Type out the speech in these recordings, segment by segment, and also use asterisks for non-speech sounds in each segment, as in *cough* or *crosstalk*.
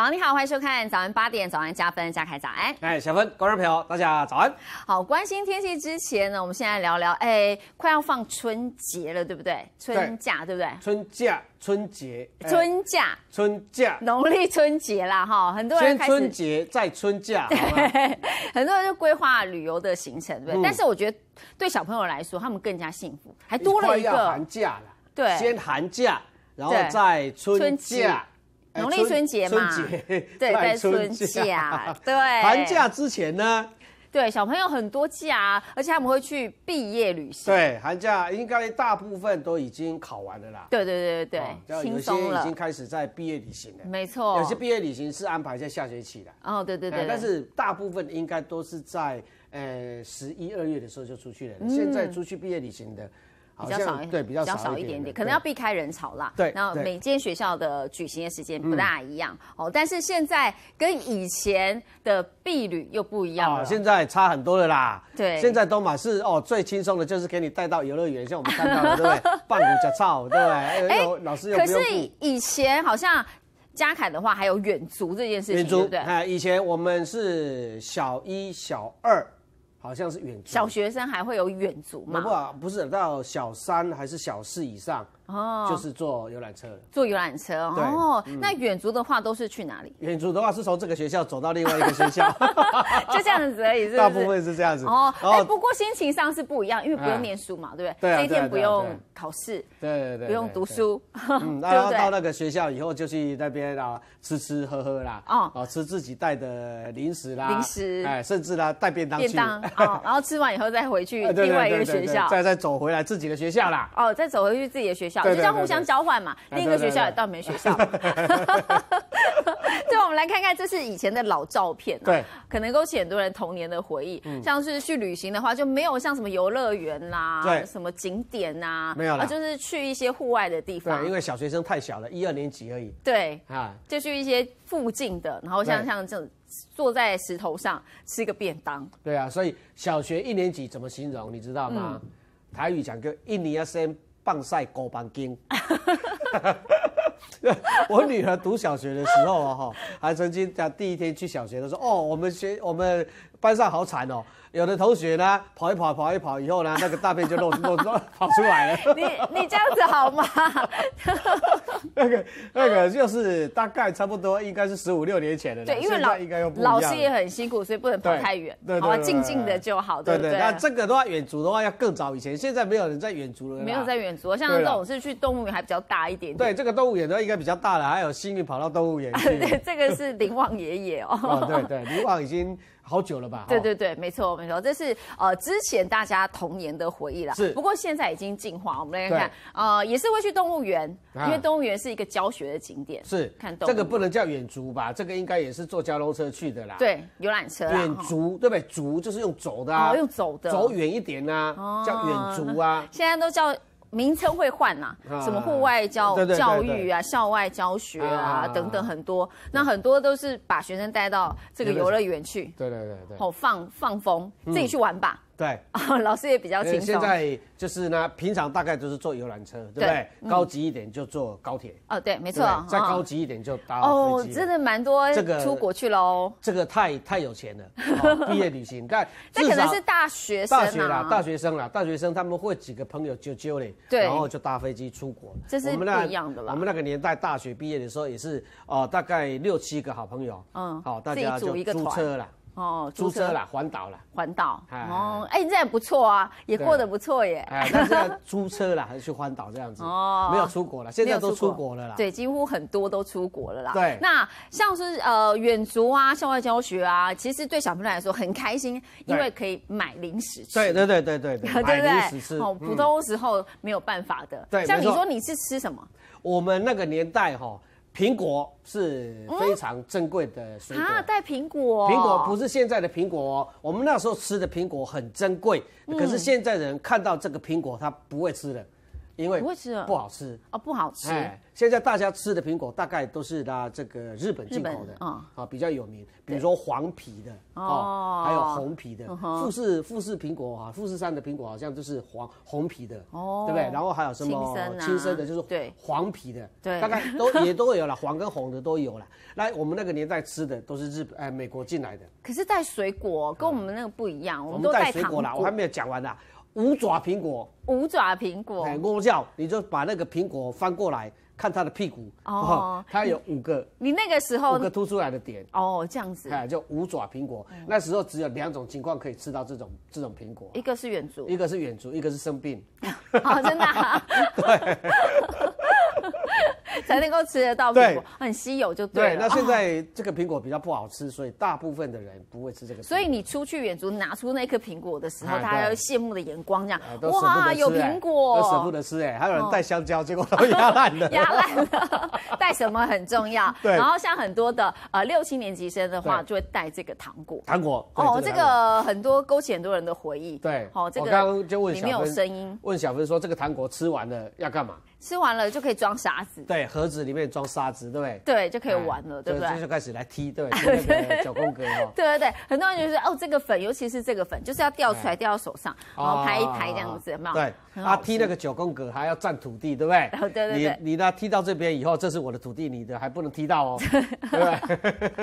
早上你好，欢迎收看早安八点，早上加分加开早安。哎，小芬，观众朋友，大家早安。好，关心天气之前呢，我们现在聊聊。哎，快要放春节了，对不对？春假，对不对？春假，春节，春假，春假，农历春节啦，哈。很多人春节在春假，*laughs* 很多人就规划旅游的行程，对不对？但是我觉得对小朋友来说，他们更加幸福，还多了一个。寒假了，对，先寒假，然后再春假。农历春节嘛，*laughs* 对，在春假，对，*laughs* 寒假之前呢，对，小朋友很多假，而且他们会去毕业旅行。对，寒假应该大部分都已经考完了啦。对对对对对，轻松了。有些已经开始在毕业旅行了。没错。有些毕业旅行是安排在下学期的。哦，对对对。但是大部分应该都是在呃十一二月的时候就出去了。现在出去毕业旅行的。比较少对比较少一点点，可能要避开人潮啦。对，然后每间学校的举行的时间不大一样哦。但是现在跟以前的避旅又不一样了。现在差很多的啦。对，现在都满是哦，最轻松的就是给你带到游乐园，像我们刚刚的，*laughs* 对？办五角钞对不对？哎，老师有。可是以前好像嘉凯的话还有远足这件事情，对不对？哎，以前我们是小一、小二。好像是远小学生还会有远足吗？不，不是到小三还是小四以上。哦，就是坐游览车。坐游览车哦。对。那远足的话都是去哪里？远足的话是从这个学校走到另外一个学校，*laughs* 就这样子而已。大部分是这样子。哦。哎，不过心情上是不一样，因为不用念书嘛，对不对？对啊。一天不用考试。对对对。不用读书。*laughs* 嗯，*laughs* 然后到那个学校以后，就去那边啊，吃吃喝喝啦。哦。哦，吃自己带的零食啦。零食。哎，甚至啦，带便当。便当。哦，然后吃完以后再回去另外一个学校，再再走回来自己的学校啦。哦，再走回去自己的学校。就这样互相交换嘛，另一个学校也到你们学校。对，*laughs* *laughs* 我们来看看，这是以前的老照片。对，可能勾起很多人童年的回忆。嗯，像是去旅行的话，就没有像什么游乐园啦，对，什么景点呐，没有，啊，就是去一些户外的地方。因为小学生太小了，一二年级而已。对，啊，就去一些附近的，然后像像这坐在石头上吃个便当。对啊，所以小学一年级怎么形容？你知道吗？台语讲个一年要先。放晒高板筋，*laughs* 我女儿读小学的时候啊，哈，还曾经讲第一天去小学的时候，哦，我们学我们。班上好惨哦，有的同学呢跑一跑，跑一跑以后呢，那个大便就漏出漏出跑出来了。*laughs* 你你这样子好吗？*laughs* 那个那个就是大概差不多，应该是十五六年前了。对，因为老老师也很辛苦，所以不能跑太远，好吧，静静的就好。对对，那这个的话，远足的话，要更早以前，现在没有人在远足了。没有在远足，像这种是去动物园还比较大一点。对，这个动物园话应该比较大了。还有幸运跑到动物园去。对 *laughs* 对，这个是林旺爷爷哦。对对，林旺已经。好久了吧？对对对，没错没错，这是呃之前大家童年的回忆了。是，不过现在已经进化，我们来看看，呃，也是会去动物园，因为动物园是一个教学的景点。是，看动这个不能叫远足吧？这个应该也是坐交通车去的啦。对，游览车。远足对不对？足就是用走的啊，用走的，走远一点哦。叫远足啊。现在都叫。名称会换呐，什么户外教教育啊、校外教学啊等等很多，那很多都是把学生带到这个游乐园去，对对对对，哦放放风，自己去玩吧。对，*laughs* 老师也比较。现在就是呢，平常大概都是坐游览车，对不对？高级一点就坐高铁。哦，对，没错。再高级一点就搭飞机。哦，真的蛮多这个出国去了哦。这个太太有钱了，*laughs* 毕业旅行，但 *laughs* 可能是大学生。大学啦，大学生啦，大学生他们会几个朋友揪嘞，对，然后就搭飞机出国。这是不一样的了。我们那个年代大学毕业的时候也是啊，大概六七个好朋友，嗯，好大家就租车了。哦，租车啦，环岛啦，环岛哦，哎，这样不错啊，也过得不错耶。那是租车啦，还 *laughs* 是去环岛这样子？哦，没有出国了，现在都出国了啦。对，几乎很多都出国了啦。对，那像是呃远足啊、校外教学啊，其实对小朋友来说很开心，因为可以买零食吃。对对对对对，对零对？*laughs* 吃。哦，普通时候没有办法的。对，像你说你是吃什么？我们那个年代哈。苹果是非常珍贵的水果。啊，带苹果。苹果不是现在的苹果，哦，我们那时候吃的苹果很珍贵。可是现在人看到这个苹果，他不会吃的。因为不好吃啊，不好吃。现在大家吃的苹果大概都是拿这个日本进口的啊，啊比较有名，比如说黄皮的哦，还有红皮的。富士富士苹果啊，富士山的苹果好像就是黄红皮的哦，对不对？然后还有什么青色的，就是对黄皮的，大概都 *laughs* 也都有了，黄跟红的都有了。来，我们那个年代吃的都是日本哎美国进来的，可是带水果跟我们那个不一样，我们都带水果了，我还没有讲完呢。五爪苹果，五爪苹果，哎，我叫你就把那个苹果翻过来看它的屁股哦，它有五个，你那个时候五个凸出来的点哦，这样子，哎，就五爪苹果。那时候只有两种情况可以吃到这种这种苹果，一个是远足，一个是远足，一个是生病，*laughs* 哦，真的。*laughs* *laughs* 对。才能够吃得到苹果，很稀有就对。对，那现 *laughs* 在这个苹果比较不好吃，所以大部分的人不会吃这个。所以你出去远足拿出那颗苹果的时候，大家羡慕的眼光这样。哇，有苹果，都舍不得吃哎。还有人带香蕉，结果都压烂的。*laughs* 压烂了，带什么很重要。对。然后像很多的呃六七年级生的话，就会带这个糖果。糖果哦，这个很多勾起很多人的回忆。对，好，这个我刚刚就问小芬，问小芬说这个糖果吃完了要干嘛？吃完了就可以装沙子，对，盒子里面装沙子，对不对？对，就可以玩了，对不对？就就开始来踢，对，*laughs* 那个九宫格哦。对对对，很多人就是哦，这个粉，尤其是这个粉，就是要掉出来，掉到手上，然后拍一拍这样子，有？对，他踢那个九宫格还要占土地，对不对？*laughs* 对对对，你你呢？踢到这边以后，这是我的土地，你的还不能踢到哦，*laughs* 对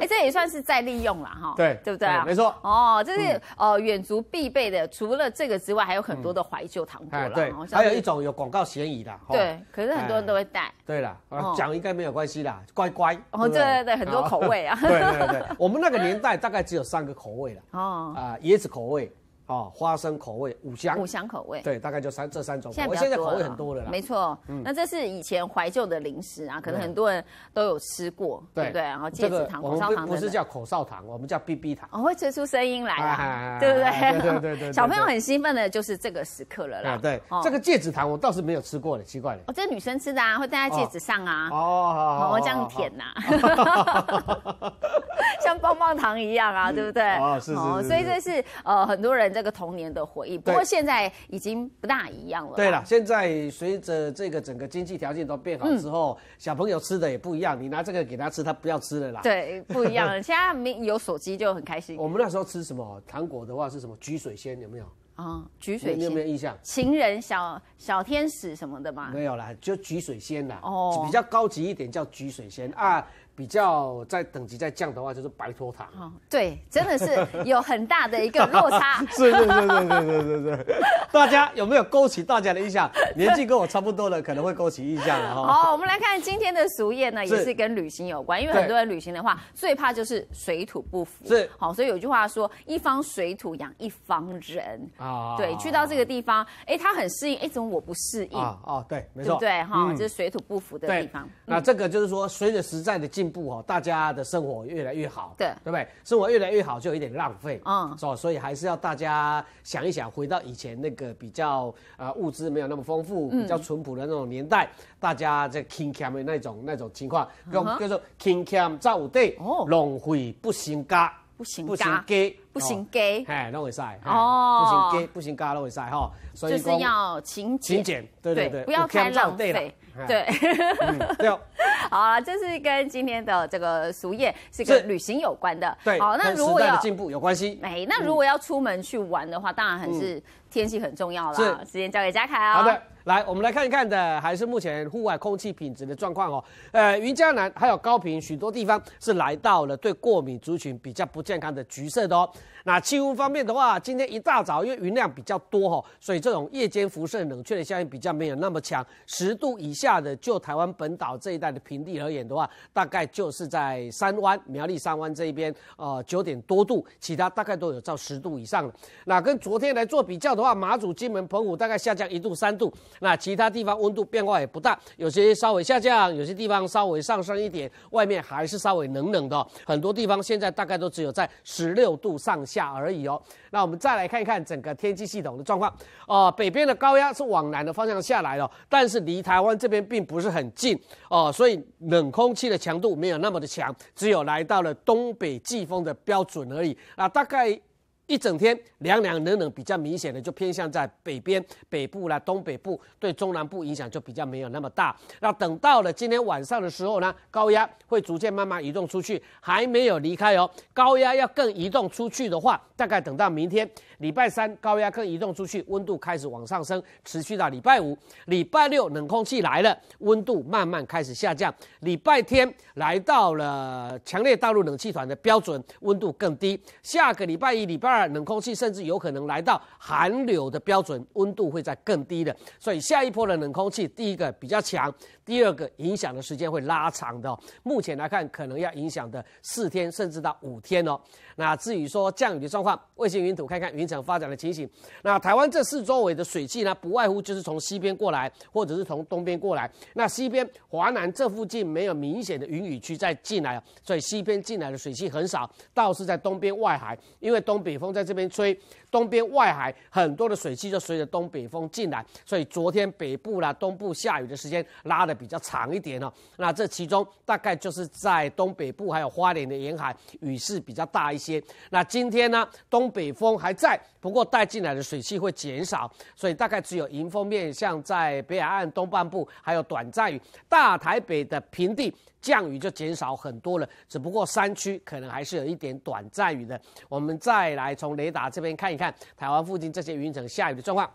哎，这也算是再利用了哈，对，对不对啊？没错。哦，这是呃远足必备的，除了这个之外，还有很多的怀旧糖果了。对，还有一种有广告嫌疑。对，可是很多人都会带。对了，讲应该没有关系啦，乖乖。哦，对对对，很多口味啊。*laughs* 对对对，我们那个年代大概只有三个口味了。*laughs* 哦啊，椰子口味。哦，花生口味、五香、五香口味，对，大概就三这三种。现在现在口味很多了，没错。嗯，那这是以前怀旧的零食啊，可能很多人都有吃过，对不对？然后戒指糖、口哨糖，不是叫口哨糖，我们叫 BB 糖，会吹出声音来啊，对不对？对对对，小朋友很兴奋的就是这个时刻了啦。对，这个戒指糖我倒是没有吃过的，奇怪了。哦，这女生吃的啊，会戴在戒指上啊。哦，好然后这样舔呐。像棒棒糖一样啊，对不对？啊，是是。所以这是呃很多人这个童年的回忆。不过现在已经不大一样了。对了，现在随着这个整个经济条件都变好之后，小朋友吃的也不一样。你拿这个给他吃，他不要吃了啦。对，不一样了。*laughs* 现在没有手机就很开心。我们那时候吃什么糖果的话，是什么？橘水仙有没有？啊，橘水仙。你有没有印象？情人、小小天使什么的吗？没有啦，就橘水仙啦。哦。比较高级一点叫橘水仙啊。比较在等级在降的话，就是白托塔。哦，对，真的是有很大的一个落差。是是是是是是是。*laughs* 大家有没有勾起大家的印象？年纪跟我差不多的，可能会勾起印象了哈。好，我们来看今天的俗谚呢，也是跟旅行有关，因为很多人旅行的话，最怕就是水土不服。是，好，所以有句话说：“一方水土养一方人。”啊，对，去到这个地方，哎，他很适应，哎，怎么我不适应？啊对，没错，对哈，就是水土不服的地方。那这个就是说，随着时代的进进步哦，大家的生活越来越好，对对不对？生活越来越好就有一点浪费，嗯，是吧？所以还是要大家想一想，回到以前那个比较啊物资没有那么丰富、比较淳朴的那种年代，大家这勤俭的那种那种情况，叫叫做 king cam 造五哦，浪费不行嘎，不行不加。不行，gay 哎，那会晒哦，不行，gay 不行，gay 那会晒哈，所以就是要勤勤俭，对对对，不要太浪费，对，对。*laughs* 好，这是跟今天的这个俗宴是跟旅行有关的。对，好，那如果要进步有关系，没？那如果要出门去玩的话，当然还是天气很重要了。好，时间交给佳凯啊。好的，来，我们来看一看的，还是目前户外空气品质的状况哦。呃，云嘉南还有高平许多地方是来到了对过敏族群比较不健康的橘色的哦。那气温方面的话，今天一大早因为云量比较多哈，所以这种夜间辐射冷却的效应比较没有那么强。十度以下的，就台湾本岛这一带的平地而言的话，大概就是在三湾、苗栗三湾这一边，呃，九点多度，其他大概都有到十度以上那跟昨天来做比较的话，马祖、金门、澎湖大概下降一度三度，那其他地方温度变化也不大，有些稍微下降，有些地方稍微上升一点。外面还是稍微冷冷的，很多地方现在大概都只有在十六度上。上下而已哦。那我们再来看一看整个天气系统的状况呃，北边的高压是往南的方向下来了，但是离台湾这边并不是很近哦，所以冷空气的强度没有那么的强，只有来到了东北季风的标准而已那大概。一整天凉凉冷冷，比较明显的就偏向在北边、北部啦、东北部，对中南部影响就比较没有那么大。那等到了今天晚上的时候呢，高压会逐渐慢慢移动出去，还没有离开哦。高压要更移动出去的话，大概等到明天礼拜三，高压更移动出去，温度开始往上升，持续到礼拜五、礼拜六，冷空气来了，温度慢慢开始下降。礼拜天来到了强烈大陆冷气团的标准，温度更低。下个礼拜一、礼拜二。冷空气甚至有可能来到寒流的标准温度会在更低的，所以下一波的冷空气，第一个比较强，第二个影响的时间会拉长的。目前来看，可能要影响的四天甚至到五天哦。那至于说降雨的状况，卫星云图看看云层发展的情形。那台湾这四周围的水汽呢，不外乎就是从西边过来，或者是从东边过来。那西边华南这附近没有明显的云雨区在进来所以西边进来的水汽很少，倒是在东边外海，因为东北风。风在这边吹，东边外海很多的水汽就随着东北风进来，所以昨天北部啦、东部下雨的时间拉的比较长一点哦。那这其中大概就是在东北部还有花莲的沿海雨势比较大一些。那今天呢，东北风还在，不过带进来的水汽会减少，所以大概只有迎风面向在北海岸东半部还有短暂雨，大台北的平地降雨就减少很多了。只不过山区可能还是有一点短暂雨的。我们再来。从雷达这边看一看台湾附近这些云层下雨的状况。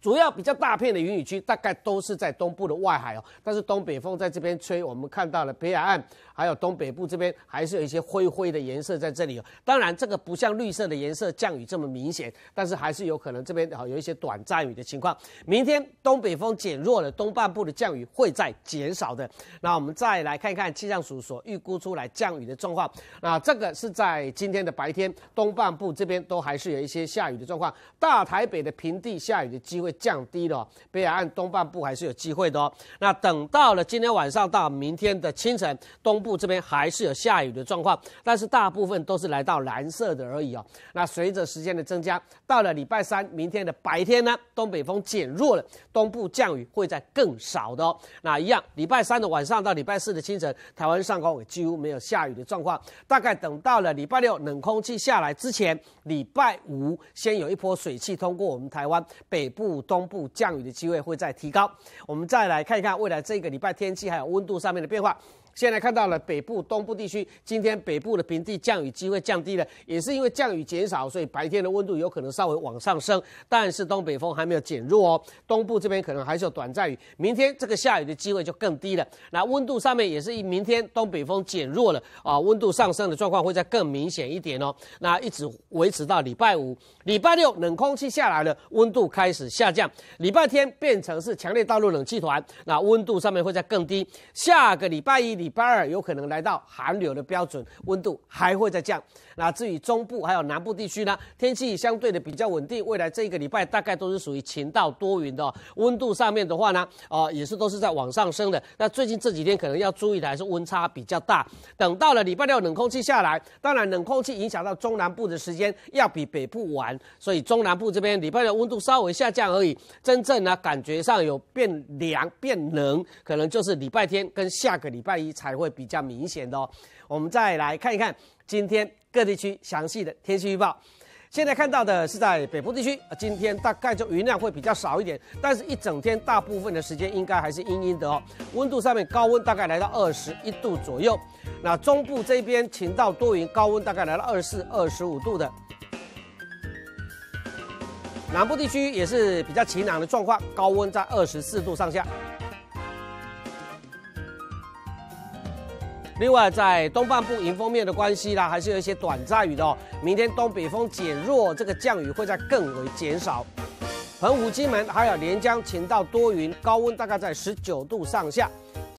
主要比较大片的云雨区，大概都是在东部的外海哦。但是东北风在这边吹，我们看到了北海岸，还有东北部这边还是有一些灰灰的颜色在这里。哦。当然，这个不像绿色的颜色降雨这么明显，但是还是有可能这边啊有一些短暂雨的情况。明天东北风减弱了，东半部的降雨会在减少的。那我们再来看一看气象署所预估出来降雨的状况。那这个是在今天的白天，东半部这边都还是有一些下雨的状况。大台北的平地下雨的机会。会降低的哦，北海岸东半部还是有机会的哦。那等到了今天晚上到明天的清晨，东部这边还是有下雨的状况，但是大部分都是来到蓝色的而已哦。那随着时间的增加，到了礼拜三明天的白天呢，东北风减弱了，东部降雨会在更少的。哦。那一样，礼拜三的晚上到礼拜四的清晨，台湾上空也几乎没有下雨的状况。大概等到了礼拜六冷空气下来之前，礼拜五先有一波水汽通过我们台湾北部。东部降雨的机会会再提高。我们再来看一看未来这个礼拜天气还有温度上面的变化。现在看到了北部、东部地区，今天北部的平地降雨机会降低了，也是因为降雨减少，所以白天的温度有可能稍微往上升。但是东北风还没有减弱哦，东部这边可能还是有短暂雨。明天这个下雨的机会就更低了。那温度上面也是，明天东北风减弱了啊，温度上升的状况会再更明显一点哦。那一直维持到礼拜五、礼拜六，冷空气下来了，温度开始下。下降，礼拜天变成是强烈大陆冷气团，那温度上面会在更低。下个礼拜一、礼拜二有可能来到寒流的标准温度，还会再降。那至于中部还有南部地区呢，天气相对的比较稳定，未来这一个礼拜大概都是属于晴到多云的。温度上面的话呢，哦也是都是在往上升的。那最近这几天可能要注意的还是温差比较大。等到了礼拜六冷空气下来，当然冷空气影响到中南部的时间要比北部晚，所以中南部这边礼拜六温度稍微下降。所以，真正呢感觉上有变凉变冷，可能就是礼拜天跟下个礼拜一才会比较明显的哦。我们再来看一看今天各地区详细的天气预报。现在看到的是在北部地区，今天大概就云量会比较少一点，但是一整天大部分的时间应该还是阴阴的哦。温度上面，高温大概来到二十一度左右。那中部这边晴到多云，高温大概来到二十四、二十五度的。南部地区也是比较晴朗的状况，高温在二十四度上下。另外，在东半部迎风面的关系啦，还是有一些短暂雨的。哦。明天东北风减弱，这个降雨会在更为减少。澎湖、金门还有连江晴到多云，高温大概在十九度上下。